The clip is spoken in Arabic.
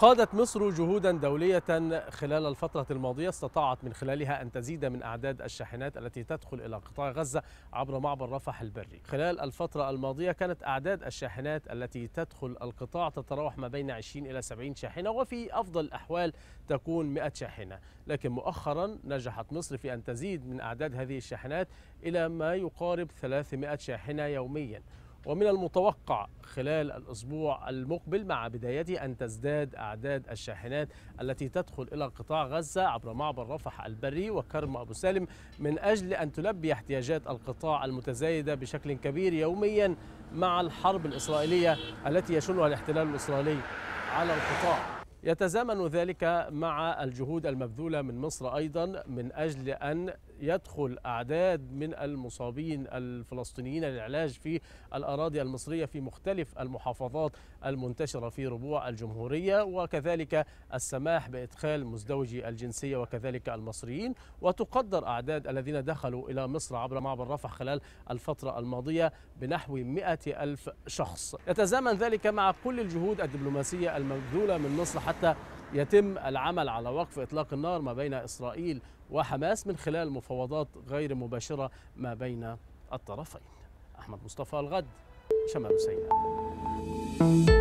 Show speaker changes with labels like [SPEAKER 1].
[SPEAKER 1] قادت مصر جهودا دولية خلال الفترة الماضية استطاعت من خلالها أن تزيد من أعداد الشاحنات التي تدخل إلى قطاع غزة عبر معبر رفح البري خلال الفترة الماضية كانت أعداد الشاحنات التي تدخل القطاع تتراوح ما بين 20 إلى 70 شاحنة وفي أفضل الأحوال تكون 100 شاحنة لكن مؤخرا نجحت مصر في أن تزيد من أعداد هذه الشاحنات إلى ما يقارب 300 شاحنة يوميا ومن المتوقع خلال الأسبوع المقبل مع بدايته أن تزداد أعداد الشاحنات التي تدخل إلى قطاع غزة عبر معبر رفح البري وكرم أبو سالم من أجل أن تلبي احتياجات القطاع المتزايدة بشكل كبير يوميا مع الحرب الإسرائيلية التي يشنها الاحتلال الإسرائيلي على القطاع يتزامن ذلك مع الجهود المبذولة من مصر أيضا من أجل أن يدخل أعداد من المصابين الفلسطينيين للعلاج في الأراضي المصرية في مختلف المحافظات المنتشرة في ربوع الجمهورية وكذلك السماح بإدخال مزدوجي الجنسية وكذلك المصريين وتقدر أعداد الذين دخلوا إلى مصر عبر معبر رفح خلال الفترة الماضية بنحو 100 ألف شخص يتزامن ذلك مع كل الجهود الدبلوماسية المبذولة من مصر حتى يتم العمل على وقف إطلاق النار ما بين إسرائيل وحماس من خلال مفاوضات غير مباشرة ما بين الطرفين أحمد مصطفى الغد شمال سيناء